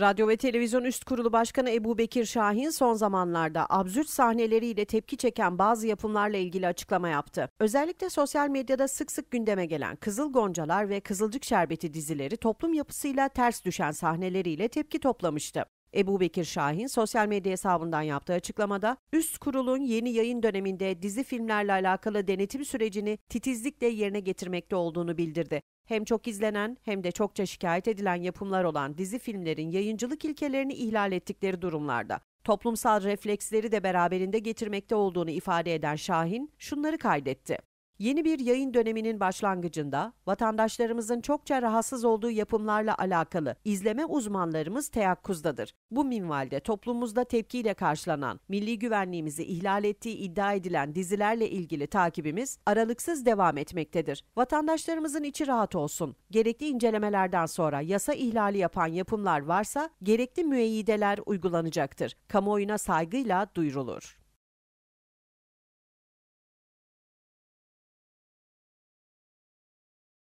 Radyo ve Televizyon Üst Kurulu Başkanı Ebu Bekir Şahin son zamanlarda absürt sahneleriyle tepki çeken bazı yapımlarla ilgili açıklama yaptı. Özellikle sosyal medyada sık sık gündeme gelen Kızıl Goncalar ve Kızılcık Şerbeti dizileri toplum yapısıyla ters düşen sahneleriyle tepki toplamıştı. Ebu Bekir Şahin sosyal medya hesabından yaptığı açıklamada üst kurulun yeni yayın döneminde dizi filmlerle alakalı denetim sürecini titizlikle yerine getirmekte olduğunu bildirdi. Hem çok izlenen hem de çokça şikayet edilen yapımlar olan dizi filmlerin yayıncılık ilkelerini ihlal ettikleri durumlarda toplumsal refleksleri de beraberinde getirmekte olduğunu ifade eden Şahin şunları kaydetti. Yeni bir yayın döneminin başlangıcında vatandaşlarımızın çokça rahatsız olduğu yapımlarla alakalı izleme uzmanlarımız teyakkuzdadır. Bu minvalde toplumumuzda tepkiyle karşılanan, milli güvenliğimizi ihlal ettiği iddia edilen dizilerle ilgili takibimiz aralıksız devam etmektedir. Vatandaşlarımızın içi rahat olsun. Gerekli incelemelerden sonra yasa ihlali yapan yapımlar varsa gerekli müeyyideler uygulanacaktır. Kamuoyuna saygıyla duyurulur.